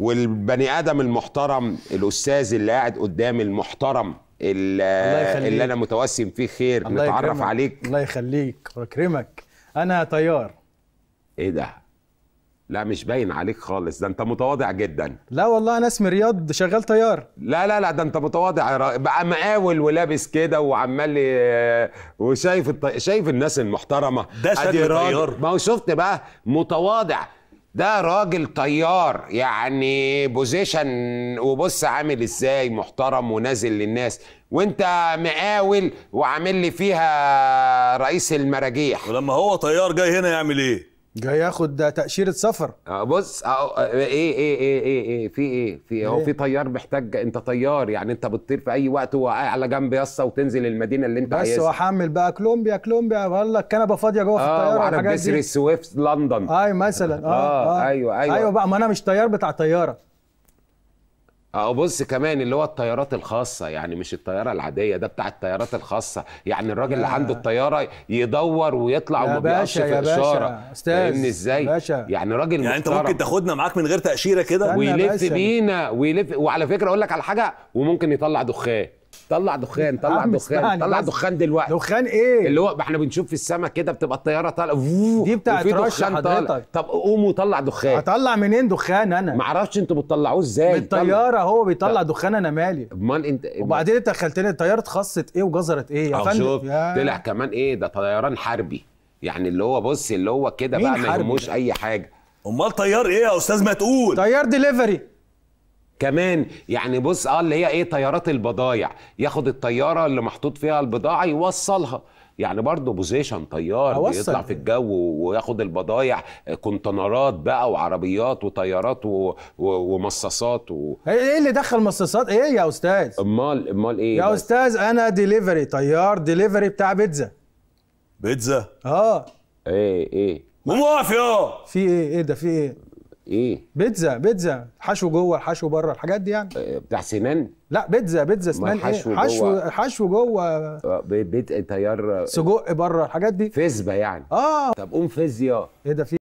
والبني ادم المحترم الاستاذ اللي قاعد قدامي المحترم اللي, اللي انا متوسم فيه خير نتعرف عليك الله يخليك ويكرمك انا طيار ايه ده لا مش باين عليك خالص ده انت متواضع جدا لا والله انا اسمي رياض شغال طيار لا لا لا ده انت متواضع بقى مقاول ولابس كده وعمال وشايف الط... شايف الناس المحترمه ده شكل طيار ما هو شفت بقى متواضع ده راجل طيار يعني بوزيشن وبص عامل ازاي محترم ونازل للناس وانت مقاول وعامل لي فيها رئيس المراجيح ولما هو طيار جاي هنا يعمل ايه جاي ياخد تاشيره سفر آه، بص أو آه، آه، ايه ايه ايه ايه ايه في ايه في إيه، هو في إيه؟ طيار محتاج انت طيار يعني انت بتطير في اي وقت وقع على جنب يا وتنزل المدينه اللي انت عايزها بس وحمل بقى كولومبيا كولومبيا بقول لك كنبه فاضيه جوه في الطياره وعارف جسر السويفت لندن اي مثلا اه, آه, آه, آه, ايوه ايوه ايوه بقى ما انا مش طيار بتاع طياره اه بص كمان اللي هو الطيارات الخاصه يعني مش الطياره العاديه ده بتاع الطيارات الخاصه يعني الراجل اللي عنده الطياره يدور ويطلع وما بيقفش في اشاره فاهمني ازاي باشا. يعني راجل يعني انت ممكن تاخدنا معاك من غير تاشيره كده ويلف بينا ويلف وعلى فكره اقول لك على حاجه وممكن يطلع دخان طلع دخان طلع دخان طلع دخان دلوقتي دخان ايه اللي هو احنا بنشوف في السماء كده بتبقى الطياره طالعه دي بتاعت رش طالع. طب قوم وطلع دخان هطلع منين دخان انا ما اعرفش انتوا بتطلعوه ازاي من الطياره هو بيطلع دخان انا مالي امال انت وبعدين انت دخلتني الطياره اتخصت ايه وجزرت ايه يا فندم طلع كمان ايه ده طيران حربي يعني اللي هو بص اللي هو كده بقى ما يهموش اي حاجه امال طيار ايه يا استاذ ما تقول طيار ديليفري كمان يعني بص اه اللي هي ايه طيارات البضايع ياخد الطياره اللي محطوط فيها البضاعه يوصلها يعني برضه بوزيشن طيار أوصل. بيطلع في الجو وياخد البضايع كونتينرات بقى وعربيات وطيارات و... و... ومصاصات و... ايه, إيه اللي دخل مصاصات ايه يا استاذ امال امال ايه يا بس؟ استاذ انا ديليفري طيار ديليفري بتاع بيتزا بيتزا اه ايه ايه واقف يا في ايه ايه ده في ايه ايه بيتزا بيتزا حشو جوه الحشو بره الحاجات دي يعني آه، بتاع سنان لا بيتزا بيتزا سنان حشو ايه حشو جوه حشو جوه آه، بيت تيار سجق بره الحاجات دي فيزبا يعني اه طب قوم فيزياء ايه ده في